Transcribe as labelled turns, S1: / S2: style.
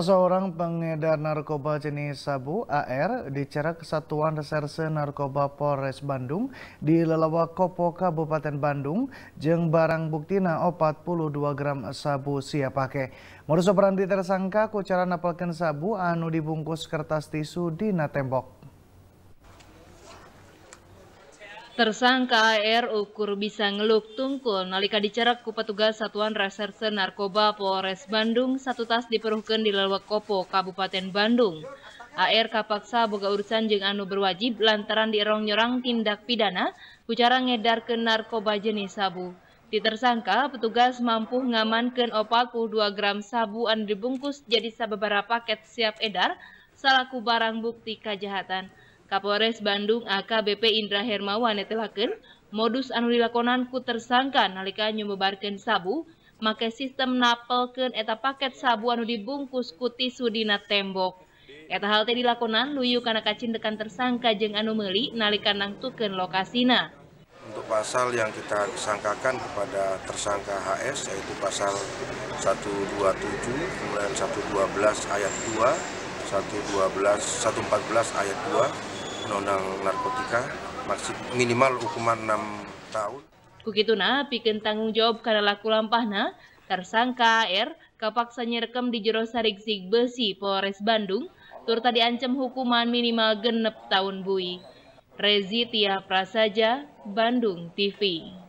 S1: Seorang pengedar narkoba jenis sabu AR di dicerak Kesatuan Reserse Narkoba Polres Bandung di Lelawa Kopo Kabupaten Bandung jeng barang bukti na 42 gram sabu siap pakai. Modus operandi tersangka ku cara sabu anu dibungkus kertas tisu dina tembok.
S2: Tersangka AR ukur bisa ngeluk tungkul nalika dicerak ku petugas Satuan Reserse Narkoba Polres Bandung satu tas diperuhkan di Lelwak Kopo, Kabupaten Bandung. AR kapaksa boga urusan jeng anu berwajib lantaran dierong nyorang tindak pidana ucara ngedar ke narkoba jenis sabu. Di tersangka petugas mampu ngamankan 2 gram sabu anu dibungkus jadi sababara paket siap edar salaku barang bukti kejahatan. Kapolres Bandung AKBP Indra Hermawan netelakeun modus anu dilakonan ku tersangka nalika nyemebarkeun sabu make sistem napelkeun eta paket sabu anu dibungkus ku tisu dina tembok. Eta hal teh dilakonan luyu kana kacindekan tersangka jeung anu meuli nalika nangtukeun lokasina.
S3: Untuk pasal yang kita sangkakan kepada tersangka HS yaitu pasal 127 kemudian 112 ayat 2 112 114 ayat 2 undang-undang narkotika masih minimal hukuman 6 tahun.
S2: Kukituna bikin tanggung jawab karena laku lampahna tersangka R kapaksa nyerekam di jero sarigsig besi Polres Bandung turta diancam hukuman minimal genep tahun bui. Rezi Tia Prasaja, Bandung TV.